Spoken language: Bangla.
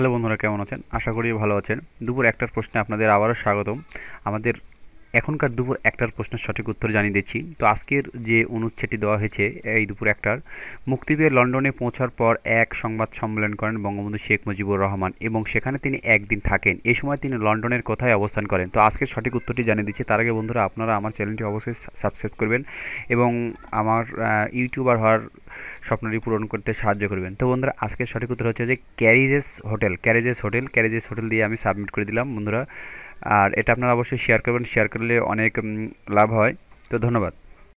হ্যালো বন্ধুরা কেমন আছেন আশা করি ভালো আছেন দুপুর একটার প্রশ্নে আপনাদের আবারও স্বাগতম আমাদের এখনকার দুপুর একটার প্রশ্নের সঠিক উত্তর জানিয়ে দিচ্ছি তো আজকের যে অনুচ্ছেদটি দেওয়া হয়েছে এই দুপুর একটার মুক্তি পেয়ে লন্ডনে পৌঁছার পর এক সংবাদ সম্মেলন করেন বঙ্গবন্ধু শেখ মুজিবুর রহমান এবং সেখানে তিনি একদিন থাকেন এ সময় তিনি লন্ডনের কোথায় অবস্থান করেন তো আজকের সঠিক উত্তরটি জানিয়ে দিচ্ছি তার আগে বন্ধুরা আপনারা আমার চ্যানেলটি অবশ্যই সাবস্ক্রাইব করবেন এবং আমার ইউটিউবার হওয়ার স্বপ্নটি পূরণ করতে সাহায্য করবেন তো বন্ধুরা আজকের সঠিক উত্তর হচ্ছে যে carriages hotel carriages hotel carriages hotel দিয়ে আমি সাবমিট করে দিলাম বন্ধুরা আর এটা আপনারা অবশ্যই শেয়ার করবেন শেয়ার করলে অনেক লাভ হয় তো ধন্যবাদ